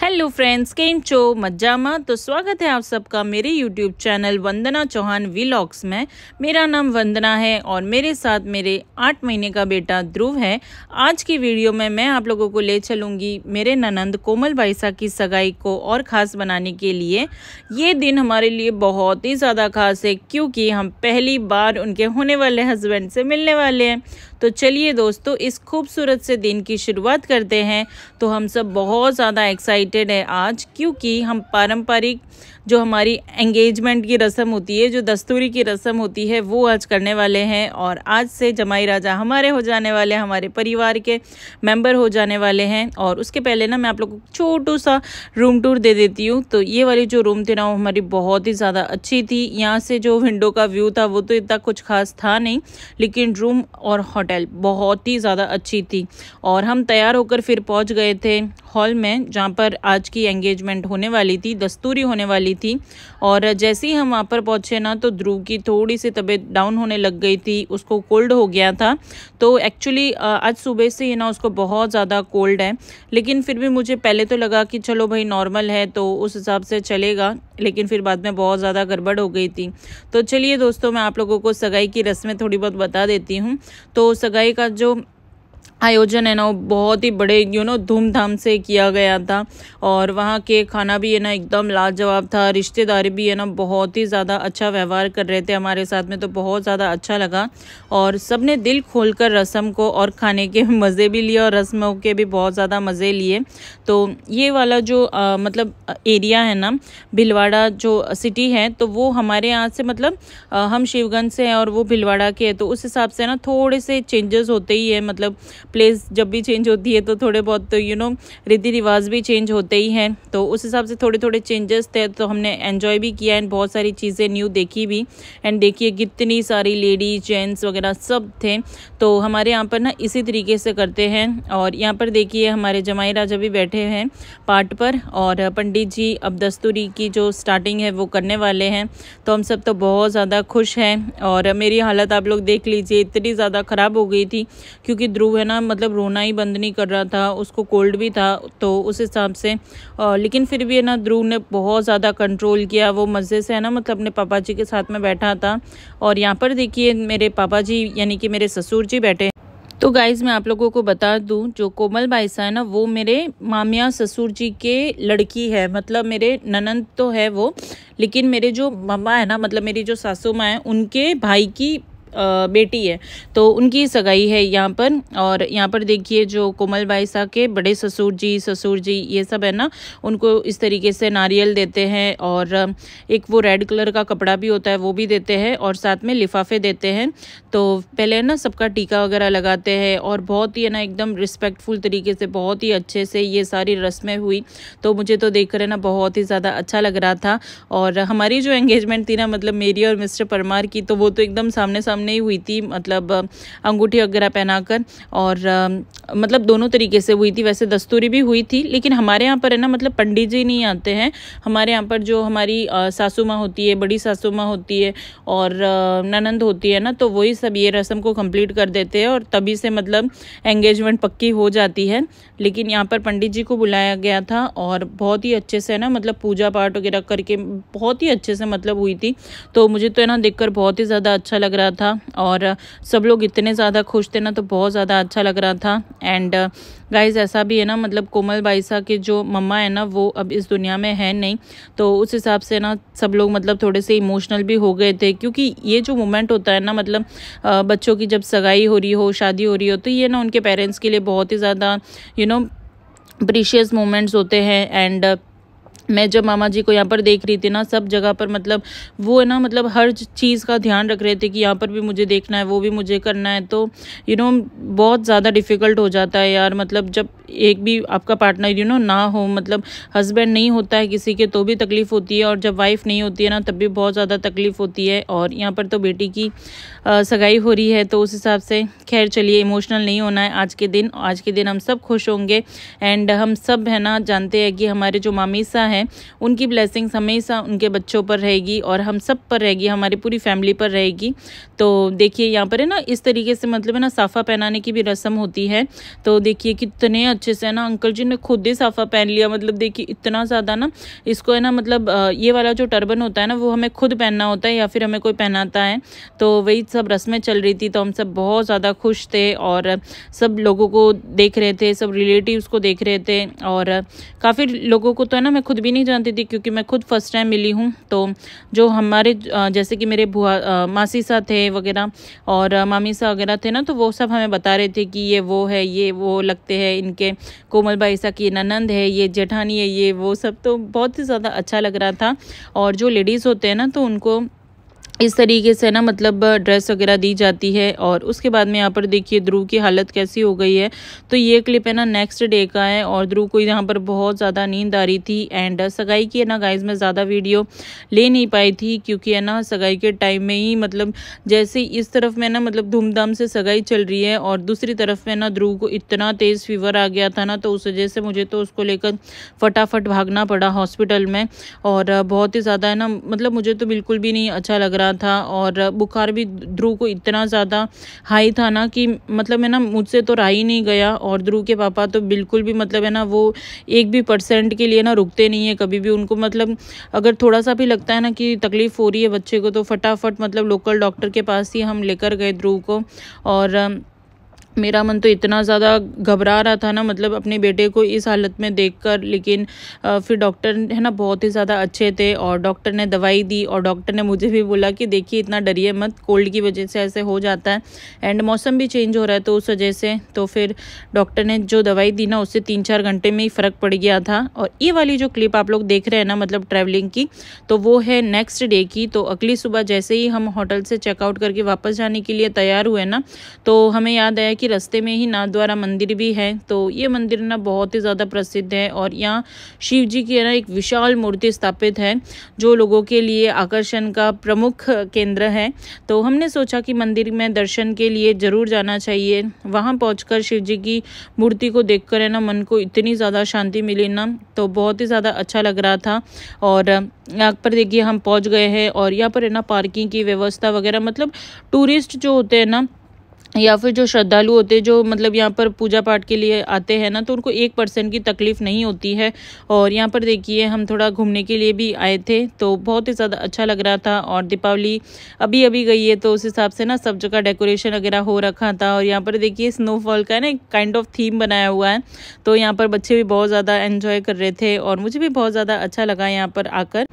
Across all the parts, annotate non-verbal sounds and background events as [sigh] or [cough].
hello friends came चो मज्जामा तो स्वागत है आप सबका मेरे YouTube channel Vandana Chauhan vlogs में मेरा नाम वंदना है और मेरे साथ मेरे आठ महीने का बेटा ध्रुव है आज की वीडियो में मैं आप लोगों को ले चलूँगी मेरे ननंद कोमल बाइसा की सगाई को और ख़ास बनाने के लिए ये दिन हमारे लिए बहुत ही ज़्यादा खास है क्योंकि हम पहली बार उनके होने वाले हस्बैंड से मिलने वाले हैं तो चलिए दोस्तों इस खूबसूरत से दिन की शुरुआत करते हैं तो हम सब बहुत ज़्यादा एक्साइटेड है आज क्योंकि हम पारंपरिक जो हमारी एंगेजमेंट की रस्म होती है जो दस्तूरी की रस्म होती है वो आज करने वाले हैं और आज से जमाई राजा हमारे हो जाने वाले हमारे परिवार के मेंबर हो जाने वाले हैं और उसके पहले ना मैं आप लोग को छोटू सा रूम टूर दे देती हूँ तो ये वाली जो रूम थी ना वो हमारी बहुत ही ज़्यादा अच्छी थी यहाँ से जो विंडो का व्यू था वो तो इतना कुछ खास था नहीं लेकिन रूम और होटल होटल बहुत ही ज़्यादा अच्छी थी और हम तैयार होकर फिर पहुंच गए थे हॉल में जहाँ पर आज की एंगेजमेंट होने वाली थी दस्तूरी होने वाली थी और जैसे ही हम वहाँ पर पहुँचे ना तो ध्रुव की थोड़ी सी तबीयत डाउन होने लग गई थी उसको कोल्ड हो गया था तो एक्चुअली आज सुबह से ही ना उसको बहुत ज़्यादा कोल्ड है लेकिन फिर भी मुझे पहले तो लगा कि चलो भाई नॉर्मल है तो उस हिसाब से चलेगा लेकिन फिर बाद में बहुत ज़्यादा गड़बड़ हो गई थी तो चलिए दोस्तों मैं आप लोगों को सगाई की रस्में थोड़ी बहुत बता देती हूँ तो सगाई का जो आयोजन है ना वो बहुत ही बड़े यू नो धूमधाम से किया गया था और वहाँ के खाना भी है ना एकदम लाजवाब था रिश्तेदार भी है ना बहुत ही ज़्यादा अच्छा व्यवहार कर रहे थे हमारे साथ में तो बहुत ज़्यादा अच्छा लगा और सब ने दिल खोल कर रस्म को और खाने के [laughs] मज़े भी लिए और रस्मों के भी बहुत ज़्यादा मज़े लिए तो ये वाला जो आ, मतलब एरिया है ना भिलवाड़ा जो सिटी है तो वो हमारे यहाँ से मतलब आ, हम शिवगंज से हैं और वो भिलवाड़ा के हैं तो उस हिसाब से ना थोड़े से चेंजेस होते ही है मतलब प्लेस जब भी चेंज होती है तो थोड़े बहुत तो यू नो रीति रिवाज भी चेंज होते ही हैं तो उस हिसाब से थोड़े थोड़े चेंजेस थे तो हमने एन्जॉय भी किया एंड बहुत सारी चीज़ें न्यू देखी भी एंड देखिए कितनी सारी लेडीज जेंट्स वगैरह सब थे तो हमारे यहाँ पर ना इसी तरीके से करते हैं और यहाँ पर देखिए हमारे जमाई राजा भी बैठे हैं पार्ट पर और पंडित जी अब दस्तूरी की जो स्टार्टिंग है वो करने वाले हैं तो हम सब तो बहुत ज़्यादा खुश हैं और मेरी हालत आप लोग देख लीजिए इतनी ज़्यादा ख़राब हो गई थी क्योंकि ध्रुव है ना मतलब रोना ही बंद नहीं कर रहा था उसको कोल्ड भी था तो उस हिसाब से आ, लेकिन फिर भी है ना ध्रुव ने बहुत ज़्यादा कंट्रोल किया वो मज़े से है ना मतलब अपने पापा जी के साथ में बैठा था और यहाँ पर देखिए मेरे पापा जी यानी कि मेरे ससुर जी बैठे तो गाइज़ मैं आप लोगों को बता दूं जो कोमल बाईसा है ना वो मेरे मामिया ससुर जी के लड़की है मतलब मेरे ननंद तो है वो लेकिन मेरे जो मामा है ना मतलब मेरी जो सासू माँ है उनके भाई की बेटी है तो उनकी सगाई है यहाँ पर और यहाँ पर देखिए जो कोमल बाईसा के बड़े ससुर जी ससुर जी ये सब है ना उनको इस तरीके से नारियल देते हैं और एक वो रेड कलर का कपड़ा भी होता है वो भी देते हैं और साथ में लिफाफे देते हैं तो पहले है ना सबका टीका वगैरह लगाते हैं और बहुत ही है ना एकदम रिस्पेक्टफुल तरीके से बहुत ही अच्छे से ये सारी रस्में हुई तो मुझे तो देख कर है ना बहुत ही ज़्यादा अच्छा लग रहा था और हमारी जो एंगेजमेंट थी ना मतलब मेरी और मिस्टर परमार की तो वो तो एकदम सामने सामने सामने ही हुई थी मतलब अंगूठी वगैरह पहनाकर और मतलब दोनों तरीके से हुई थी वैसे दस्तूरी भी हुई थी लेकिन हमारे यहाँ पर है ना मतलब पंडित जी नहीं आते हैं हमारे यहाँ पर जो हमारी सासू माँ होती है बड़ी सासू माँ होती है और ननंद होती है ना तो वही सब ये रस्म को कंप्लीट कर देते हैं और तभी से मतलब एंगेजमेंट पक्की हो जाती है लेकिन यहाँ पर पंडित जी को बुलाया गया था और बहुत ही अच्छे से ना मतलब पूजा पाठ वगैरह करके बहुत ही अच्छे से मतलब हुई थी तो मुझे तो है ना देखकर बहुत ही ज़्यादा अच्छा लग रहा था था और सब लोग इतने ज़्यादा खुश थे ना तो बहुत ज़्यादा अच्छा लग रहा था एंड गाइज ऐसा भी है ना मतलब कोमल बाईसा के जो मम्मा है ना वो अब इस दुनिया में है नहीं तो उस हिसाब से ना सब लोग मतलब थोड़े से इमोशनल भी हो गए थे क्योंकि ये जो मोमेंट होता है ना मतलब बच्चों की जब सगाई हो रही हो शादी हो रही हो तो ये ना उनके पेरेंट्स के लिए बहुत ही ज़्यादा यू नो प्रीशियस मोमेंट्स होते हैं एंड मैं जब मामा जी को यहाँ पर देख रही थी ना सब जगह पर मतलब वो है ना मतलब हर चीज़ का ध्यान रख रहे थे कि यहाँ पर भी मुझे देखना है वो भी मुझे करना है तो यू you नो know, बहुत ज़्यादा डिफ़िकल्ट हो जाता है यार मतलब जब एक भी आपका पार्टनर यू नो ना हो मतलब हस्बैंड नहीं होता है किसी के तो भी तकलीफ़ होती है और जब वाइफ नहीं होती है ना तब भी बहुत ज़्यादा तकलीफ़ होती है और यहाँ पर तो बेटी की आ, सगाई हो रही है तो उस हिसाब से खैर चलिए इमोशनल नहीं होना है आज के दिन आज के दिन हम सब खुश होंगे एंड हम सब है ना जानते हैं कि हमारे जो मामीसा है उनकी ब्लेसिंग्स हमेशा उनके बच्चों पर रहेगी और हम सब पर रहेगी हमारी पूरी फैमिली पर रहेगी तो देखिए यहाँ पर है ना इस तरीके से मतलब है ना साफ़ा पहनाने की भी रस्म होती है तो देखिए कितने अच्छे से है ना अंकल जी ने खुद ही साफ़ा पहन लिया मतलब देखिए इतना ज़्यादा ना इसको है ना मतलब ये वाला जो टर्बन होता है ना वो हमें खुद पहनना होता है या फिर हमें कोई पहनाता है तो वही सब रस्में चल रही थी तो हम सब बहुत ज़्यादा खुश थे और सब लोगों को देख रहे थे सब रिलेटिव्स को देख रहे थे और काफ़ी लोगों को तो है ना मैं खुद भी नहीं जानती थी क्योंकि मैं खुद फर्स्ट टाइम मिली हूँ तो जो हमारे जैसे कि मेरे भुआ मासी सा थे वगैरह और मामी सा वगैरह थे ना तो वो सब हमें बता रहे थे कि ये वो है ये वो लगते हैं इनके कोमल भाई सा की ननंद है ये जेठानी है ये वो सब तो बहुत ही ज़्यादा अच्छा लग रहा था और जो लेडीज़ होते हैं ना तो उनको इस तरीके से ना मतलब ड्रेस वगैरह दी जाती है और उसके बाद में यहाँ पर देखिए ध्रुव की हालत कैसी हो गई है तो ये क्लिप है ना नेक्स्ट डे का है और ध्रुव को यहाँ पर बहुत ज़्यादा नींद आ रही थी एंड सगाई की है ना गाइज मैं ज़्यादा वीडियो ले नहीं पाई थी क्योंकि है ना सगाई के टाइम में ही मतलब जैसे इस तरफ में ना मतलब धूमधाम से सगाई चल रही है और दूसरी तरफ में ना ध्रुव को इतना तेज़ फीवर आ गया था ना तो उस वजह से मुझे तो उसको लेकर फटाफट भागना पड़ा हॉस्पिटल में और बहुत ही ज़्यादा है ना मतलब मुझे तो बिल्कुल भी नहीं अच्छा लग रहा रहा था और बुखार भी ध्रुव को इतना ज़्यादा हाई था ना कि मतलब है ना मुझसे तो रहा ही नहीं गया और ध्रुव के पापा तो बिल्कुल भी मतलब है ना वो एक भी परसेंट के लिए ना रुकते नहीं है कभी भी उनको मतलब अगर थोड़ा सा भी लगता है ना कि तकलीफ़ हो रही है बच्चे को तो फटाफट मतलब लोकल डॉक्टर के पास ही हम लेकर गए ध्रुव को और मेरा मन तो इतना ज़्यादा घबरा रहा था ना मतलब अपने बेटे को इस हालत में देखकर लेकिन फिर डॉक्टर है ना बहुत ही ज़्यादा अच्छे थे और डॉक्टर ने दवाई दी और डॉक्टर ने मुझे भी बोला कि देखिए इतना डरिए मत कोल्ड की वजह से ऐसे हो जाता है एंड मौसम भी चेंज हो रहा है तो उस वजह से तो फिर डॉक्टर ने जो दवाई दी ना उससे तीन चार घंटे में ही फ़र्क पड़ गया था और ये वाली जो क्लिप आप लोग देख रहे हैं ना मतलब ट्रैवलिंग की तो वो है नेक्स्ट डे की तो अगली सुबह जैसे ही हम होटल से चेकआउट करके वापस जाने के लिए तैयार हुए ना तो हमें याद आया के रास्ते में ही नाथद्वारा मंदिर भी है तो ये मंदिर ना बहुत ही ज़्यादा प्रसिद्ध है और यहाँ शिव जी की ना एक विशाल मूर्ति स्थापित है जो लोगों के लिए आकर्षण का प्रमुख केंद्र है तो हमने सोचा कि मंदिर में दर्शन के लिए ज़रूर जाना चाहिए वहाँ पहुँच शिव जी की मूर्ति को देख कर है ना मन को इतनी ज़्यादा शांति मिली ना तो बहुत ही ज़्यादा अच्छा लग रहा था और यहाँ पर देखिए हम पहुँच गए हैं और यहाँ पर है ना पार्किंग की व्यवस्था वगैरह मतलब टूरिस्ट जो होते हैं ना या फिर जो श्रद्धालु होते हैं जो मतलब यहाँ पर पूजा पाठ के लिए आते हैं ना तो उनको एक परसेंट की तकलीफ़ नहीं होती है और यहाँ पर देखिए हम थोड़ा घूमने के लिए भी आए थे तो बहुत ही ज़्यादा अच्छा लग रहा था और दीपावली अभी अभी गई है तो उस हिसाब से ना सब जगह डेकोरेशन वगैरह हो रखा था और यहाँ पर देखिए स्नोफॉल का ना एक काइंड ऑफ थीम बनाया हुआ है तो यहाँ पर बच्चे भी बहुत ज़्यादा इन्जॉय कर रहे थे और मुझे भी बहुत ज़्यादा अच्छा लगा यहाँ पर आकर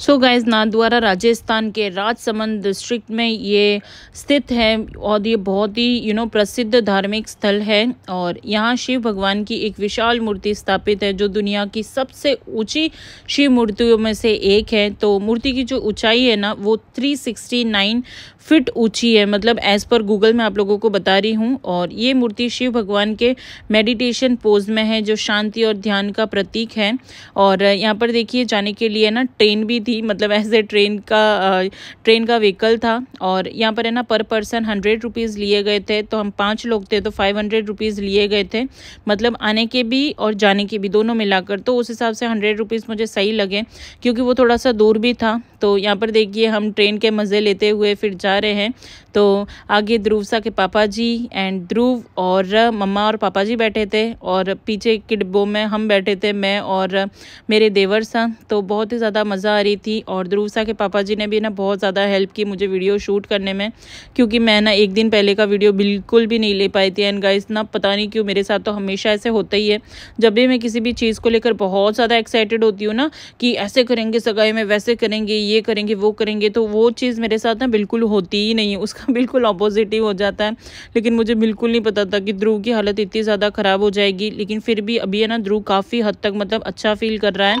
so so guys Nandwara Rajasthan के राजसमंद डिस्ट्रिक्ट में ये स्थित है और ये बहुत ही यू नो प्रसिद्ध धार्मिक स्थल है और यहाँ शिव भगवान की एक विशाल मूर्ति स्थापित है जो दुनिया की सबसे ऊंची शिव मूर्तियों में से एक है तो मूर्ति की जो ऊंचाई है ना वो 369 फिट ऊंची है मतलब एज़ पर गूगल में आप लोगों को बता रही हूँ और ये मूर्ति शिव भगवान के मेडिटेशन पोज में है जो शांति और ध्यान का प्रतीक है और यहाँ पर देखिए जाने के लिए ना ट्रेन भी थी मतलब एज ए ट्रेन का ट्रेन का व्हीकल था और यहाँ पर है ना पर पर्सन हंड्रेड रुपीज़ लिए गए थे तो हम पाँच लोग थे तो फाइव हंड्रेड रुपीज़ लिए गए थे मतलब आने के भी और जाने के भी दोनों मिलाकर तो उस हिसाब से हंड्रेड रुपीज़ मुझे सही लगे क्योंकि वो थोड़ा सा दूर भी था तो यहाँ पर देखिए हम ट्रेन के मज़े लेते हुए फिर जा रहे हैं तो आगे ध्रुवसा के पापा जी एंड ध्रुव और मम्मा और पापा जी बैठे थे और पीछे के डिब्बों में हम बैठे थे मैं और मेरे देवर सा तो बहुत ही ज़्यादा मज़ा आ रही थी और ध्रुवसा के पापा जी ने भी ना बहुत ज़्यादा हेल्प की मुझे वीडियो शूट करने में क्योंकि मैं ना एक दिन पहले का वीडियो बिल्कुल भी नहीं ले पाई थी एंड गाइस ना पता नहीं क्यों मेरे साथ तो हमेशा ऐसे होता ही है जब भी मैं किसी भी चीज़ को लेकर बहुत ज़्यादा एक्साइटेड होती हूँ ना कि ऐसे करेंगे सगाई में वैसे करेंगे ये करेंगे वो करेंगे तो वो चीज़ मेरे साथ ना बिल्कुल होती ही नहीं उसका [laughs] बिल्कुल अपोजिट ही हो जाता है लेकिन मुझे बिल्कुल नहीं पता था कि ध्रुव की हालत इतनी ज़्यादा ख़राब हो जाएगी लेकिन फिर भी अभी है ना ध्रुव काफ़ी हद तक मतलब अच्छा फील कर रहा है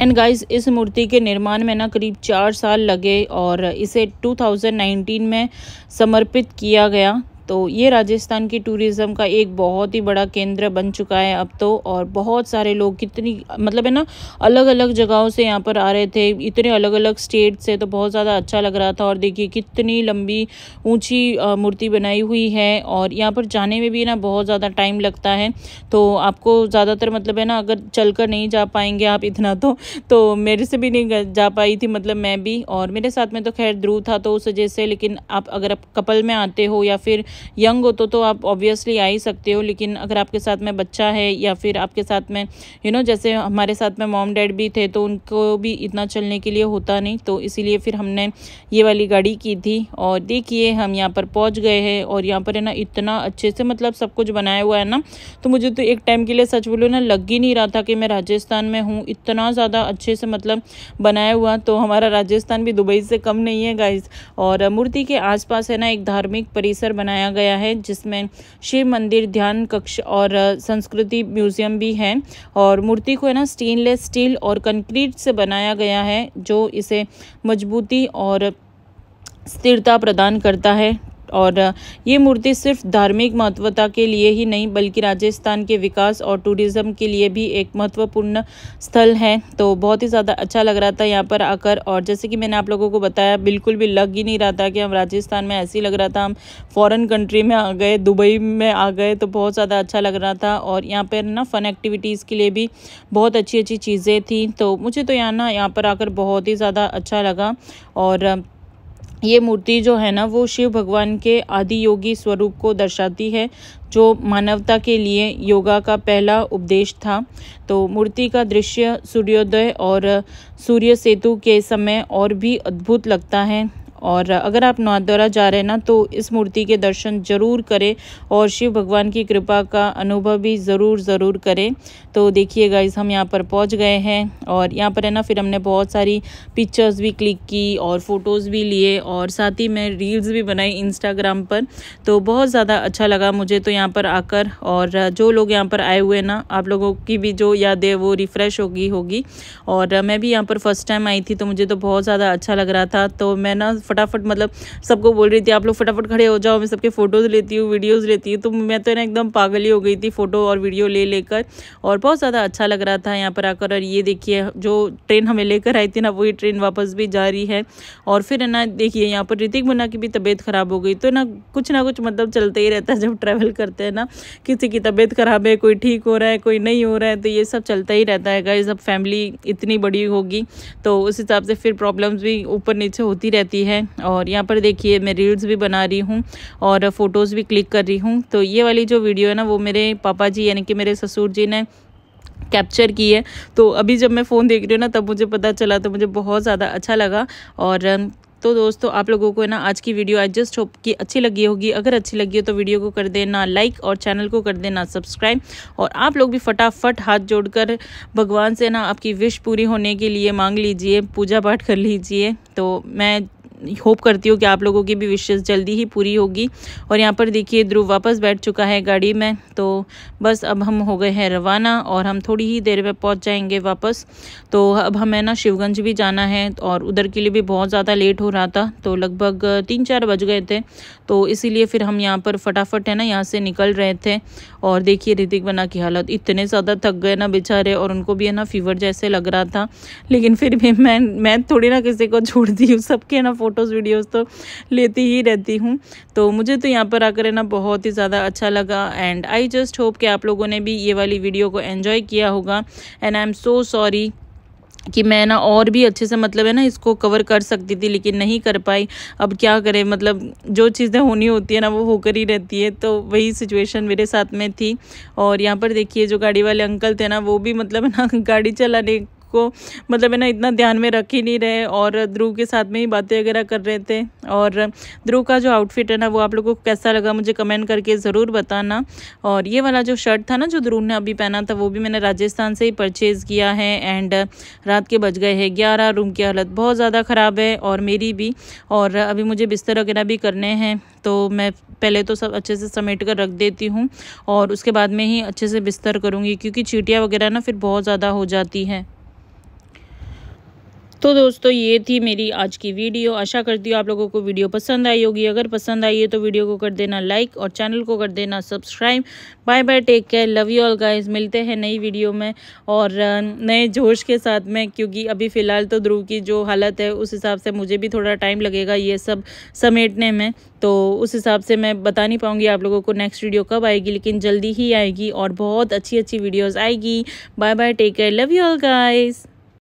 एंड गाइस इस मूर्ति के निर्माण में ना करीब चार साल लगे और इसे 2019 में समर्पित किया गया तो ये राजस्थान की टूरिज़म का एक बहुत ही बड़ा केंद्र बन चुका है अब तो और बहुत सारे लोग कितनी मतलब है ना अलग अलग जगहों से यहाँ पर आ रहे थे इतने अलग अलग स्टेट से तो बहुत ज़्यादा अच्छा लग रहा था और देखिए कितनी लंबी ऊंची मूर्ति बनाई हुई है और यहाँ पर जाने में भी ना बहुत ज़्यादा टाइम लगता है तो आपको ज़्यादातर मतलब है ना अगर चल कर नहीं जा पाएंगे आप इतना तो तो मेरे से भी नहीं जा पाई थी मतलब मैं भी और मेरे साथ में तो खैर ध्रुव था तो उस वजह से लेकिन आप अगर आप कपल में आते हो या फिर यंग हो तो तो आप ऑब्वियसली आ ही सकते हो लेकिन अगर आपके साथ में बच्चा है या फिर आपके साथ में यू you नो know, जैसे हमारे साथ में मॉम डैड भी थे तो उनको भी इतना चलने के लिए होता नहीं तो इसीलिए फिर हमने ये वाली गाड़ी की थी और देखिए हम यहाँ पर पहुँच गए हैं और यहाँ पर है ना इतना अच्छे से मतलब सब कुछ बनाया हुआ है ना तो मुझे तो एक टाइम के लिए सच बोलो ना लग ही नहीं रहा था कि मैं राजस्थान में हूँ इतना ज़्यादा अच्छे से मतलब बनाया हुआ तो हमारा राजस्थान भी दुबई से कम नहीं है गाइज और मूर्ति के आसपास है ना एक धार्मिक परिसर बनाया बनाया गया है जिसमें शिव मंदिर ध्यान कक्ष और संस्कृति म्यूजियम भी है और मूर्ति को है ना स्टेनलेस स्टील और कंक्रीट से बनाया गया है जो इसे मजबूती और स्थिरता प्रदान करता है और ये मूर्ति सिर्फ धार्मिक महत्वता के लिए ही नहीं बल्कि राजस्थान के विकास और टूरिज़्म के लिए भी एक महत्वपूर्ण स्थल है तो बहुत ही ज़्यादा अच्छा लग रहा था यहाँ पर आकर और जैसे कि मैंने आप लोगों को बताया बिल्कुल भी लग ही नहीं रहा था कि हम राजस्थान में ऐसे ही लग रहा था हम फॉरन कंट्री में आ गए दुबई में आ गए तो बहुत ज़्यादा अच्छा लग रहा था और यहाँ पर ना फ़न एक्टिविटीज़ के लिए भी बहुत अच्छी अच्छी चीज़ें थी तो मुझे तो यहाँ ना यहाँ पर आकर बहुत ही ज़्यादा अच्छा लगा और ये मूर्ति जो है ना वो शिव भगवान के आदि योगी स्वरूप को दर्शाती है जो मानवता के लिए योगा का पहला उपदेश था तो मूर्ति का दृश्य सूर्योदय और सूर्य सेतु के समय और भी अद्भुत लगता है और अगर आप नौदौरा जा रहे हैं ना तो इस मूर्ति के दर्शन ज़रूर करें और शिव भगवान की कृपा का अनुभव भी ज़रूर ज़रूर करें तो देखिए गाइज हम यहाँ पर पहुँच गए हैं और यहाँ पर है ना फिर हमने बहुत सारी पिक्चर्स भी क्लिक की और फ़ोटोज़ भी लिए और साथ ही मैं रील्स भी बनाई इंस्टाग्राम पर तो बहुत ज़्यादा अच्छा लगा मुझे तो यहाँ पर आकर और जो लोग यहाँ पर आए हुए ना आप लोगों की भी जो यादें वो रिफ़्रेश होगी होगी और मैं भी यहाँ पर फर्स्ट टाइम आई थी तो मुझे तो बहुत ज़्यादा अच्छा लग रहा था तो मैं ना फटाफट मतलब सबको बोल रही थी आप लोग फटाफट खड़े हो जाओ मैं सबके फ़ोटोज़ लेती हूँ वीडियोज़ लेती हूँ तो मैं तो ना एकदम पागल ही हो गई थी फ़ोटो और वीडियो ले लेकर और बहुत ज़्यादा अच्छा लग रहा था यहाँ पर आकर और ये देखिए जो ट्रेन हमें लेकर आई थी ना वही ट्रेन वापस भी जा रही है और फिर है ना देखिए यहाँ पर ऋतिक मुन्ना की भी तबीयत ख़राब हो गई तो ना कुछ ना कुछ मतलब चलते ही रहता है जब ट्रैवल करते हैं ना किसी की तबीयत ख़राब है कोई ठीक हो रहा है कोई नहीं हो रहा है तो ये सब चलता ही रहता है गाइज अब फैमिली इतनी बड़ी होगी तो उस हिसाब से फिर प्रॉब्लम्स भी ऊपर नीचे होती रहती है है और यहाँ पर देखिए मैं रील्स भी बना रही हूँ और फ़ोटोज़ भी क्लिक कर रही हूँ तो ये वाली जो वीडियो है ना वो मेरे पापा जी यानी कि मेरे ससुर जी ने कैप्चर की है तो अभी जब मैं फ़ोन देख रही हूँ ना तब मुझे पता चला तो मुझे बहुत ज़्यादा अच्छा लगा और तो दोस्तों आप लोगों को है ना आज की वीडियो आई जस्ट होप कि अच्छी लगी होगी अगर अच्छी लगी हो तो वीडियो को कर देना लाइक और चैनल को कर देना सब्सक्राइब और आप लोग भी फटाफट हाथ जोड़कर भगवान से ना आपकी विश पूरी होने के लिए मांग लीजिए पूजा पाठ कर लीजिए तो मैं होप करती हूँ कि आप लोगों की भी विशेष जल्दी ही पूरी होगी और यहाँ पर देखिए ध्रुव वापस बैठ चुका है गाड़ी में तो बस अब हम हो गए हैं रवाना और हम थोड़ी ही देर में पहुँच जाएंगे वापस तो अब हमें ना शिवगंज भी जाना है और उधर के लिए भी बहुत ज़्यादा लेट हो रहा था तो लगभग तीन चार बज गए थे तो इसीलिए फिर हम यहाँ पर फटाफट है ना यहाँ से निकल रहे थे और देखिए ऋतिक बना की हालत इतने ज़्यादा थक गए ना बेचारे और उनको भी है ना फीवर जैसे लग रहा था लेकिन फिर भी मैं मैं थोड़ी ना किसी को दी हूँ सबके ना फोटो फ़ोटोज़ वीडियोज़ तो लेती ही रहती हूँ तो मुझे तो यहाँ पर आकर है ना बहुत ही ज़्यादा अच्छा लगा एंड आई जस्ट होप कि आप लोगों ने भी ये वाली वीडियो को एन्जॉय किया होगा and I am so sorry कि मैं ना और भी अच्छे से मतलब है ना इसको कवर कर सकती थी लेकिन नहीं कर पाई अब क्या करें मतलब जो चीज़ें होनी होती है ना वो होकर ही रहती है तो वही सिचुएशन मेरे साथ में थी और यहाँ पर देखिए जो गाड़ी वाले अंकल थे ना वो भी मतलब ना गाड़ी चलाने को मतलब है ना इतना ध्यान में रख ही नहीं रहे और ध्रुव के साथ में ही बातें वगैरह कर रहे थे और ध्रुव का जो आउटफिट है ना वो आप लोगों को कैसा लगा मुझे कमेंट करके ज़रूर बताना और ये वाला जो शर्ट था ना जो ध्रुव ने अभी पहना था वो भी मैंने राजस्थान से ही परचेज़ किया है एंड रात के बज गए हैं ग्यारह रूम की हालत बहुत ज़्यादा ख़राब है और मेरी भी और अभी मुझे बिस्तर वगैरह भी करने हैं तो मैं पहले तो सब अच्छे से समेट कर रख देती हूँ और उसके बाद में ही अच्छे से बिस्तर करूँगी क्योंकि चीटियाँ वगैरह ना फिर बहुत ज़्यादा हो जाती हैं तो दोस्तों ये थी मेरी आज की वीडियो आशा करती हूँ आप लोगों को वीडियो पसंद आई होगी अगर पसंद आई है तो वीडियो को कर देना लाइक और चैनल को कर देना subscribe bye bye take care love you all guys मिलते हैं नई वीडियो में और नए जोश के साथ में क्योंकि अभी फ़िलहाल तो ध्रुव की जो हालत है उस हिसाब से मुझे भी थोड़ा टाइम लगेगा ये सब समेटने में तो उस हिसाब से मैं बता नहीं पाऊँगी आप लोगों को नेक्स्ट वीडियो कब आएगी लेकिन जल्दी ही आएगी और बहुत अच्छी अच्छी वीडियोज़ आएगी bye bye take care love you all guys